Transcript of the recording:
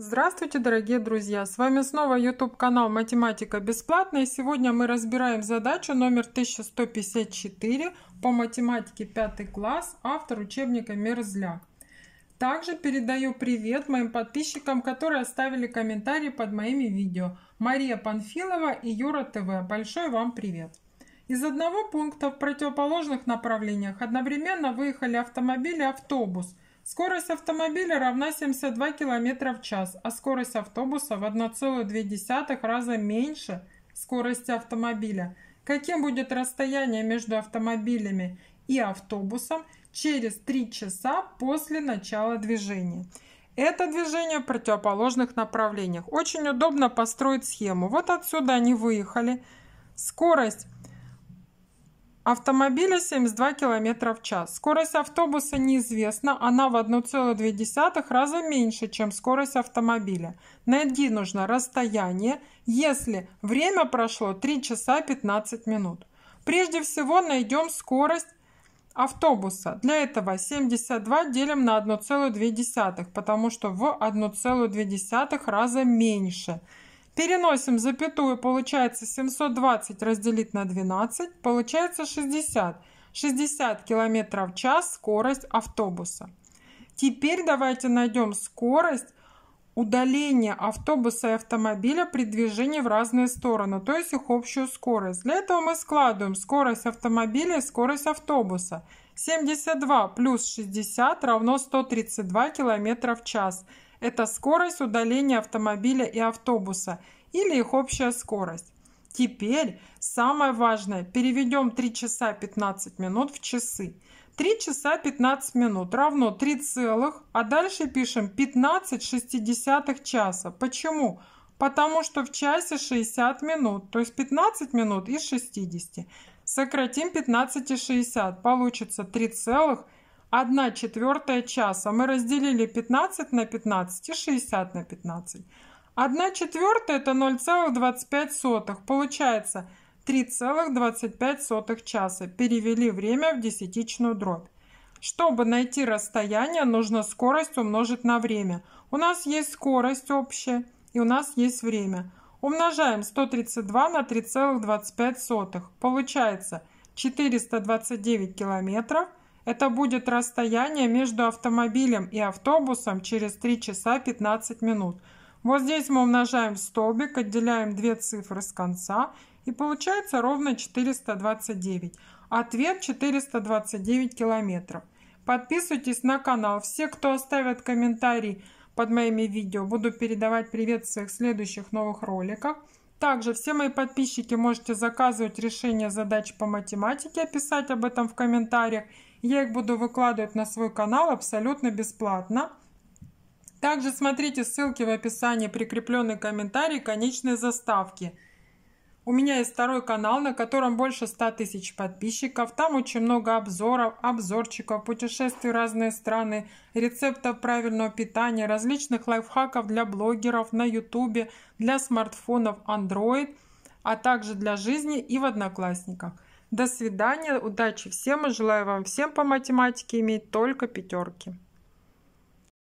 Здравствуйте, дорогие друзья! С вами снова YouTube канал Математика бесплатно. И сегодня мы разбираем задачу номер 1154 по математике 5 класс, автор учебника Мерзляк. Также передаю привет моим подписчикам, которые оставили комментарии под моими видео. Мария Панфилова и Юра ТВ. Большой вам привет! Из одного пункта в противоположных направлениях одновременно выехали автомобиль и автобус – Скорость автомобиля равна 72 км в час, а скорость автобуса в 1,2 раза меньше скорости автомобиля. Каким будет расстояние между автомобилями и автобусом через 3 часа после начала движения? Это движение в противоположных направлениях. Очень удобно построить схему. Вот отсюда они выехали. Скорость автомобиля 72 км в час. Скорость автобуса неизвестна, она в 1,2 раза меньше, чем скорость автомобиля. Найди нужно расстояние, если время прошло 3 часа 15 минут. Прежде всего найдем скорость автобуса. Для этого 72 делим на 1,2, потому что в 1,2 раза меньше – Переносим запятую, получается 720 разделить на 12, получается 60. 60 км в час скорость автобуса. Теперь давайте найдем скорость удаление автобуса и автомобиля при движении в разные стороны, то есть их общую скорость. Для этого мы складываем скорость автомобиля и скорость автобуса. 72 плюс 60 равно 132 км в час. Это скорость удаления автомобиля и автобуса или их общая скорость. Теперь самое важное, переведем 3 часа 15 минут в часы. 3 часа 15 минут равно 3 целых, а дальше пишем 15 шестидесятых часа. Почему? Потому что в часе 60 минут, то есть 15 минут из 60. Сократим 15 и 60, получится 3 целых 1 четвертая часа. Мы разделили 15 на 15 и 60 на 15. 1 четвертая это 0,25. Получается 3,25 часа. Перевели время в десятичную дробь. Чтобы найти расстояние, нужно скорость умножить на время. У нас есть скорость общая и у нас есть время. Умножаем 132 на 3,25. Получается 429 километров. Это будет расстояние между автомобилем и автобусом через 3 часа 15 минут. Вот здесь мы умножаем столбик, отделяем две цифры с конца и получается ровно 429. Ответ 429 километров. Подписывайтесь на канал. Все, кто оставят комментарий под моими видео, буду передавать привет в своих следующих новых роликах. Также все мои подписчики можете заказывать решение задач по математике, описать об этом в комментариях. Я их буду выкладывать на свой канал абсолютно бесплатно. Также смотрите ссылки в описании, прикрепленный комментарий конечной заставки. У меня есть второй канал, на котором больше 100 тысяч подписчиков. Там очень много обзоров, обзорчиков, путешествий в разные страны, рецептов правильного питания, различных лайфхаков для блогеров на YouTube, для смартфонов Android, а также для жизни и в Одноклассниках. До свидания, удачи всем и желаю вам всем по математике иметь только пятерки.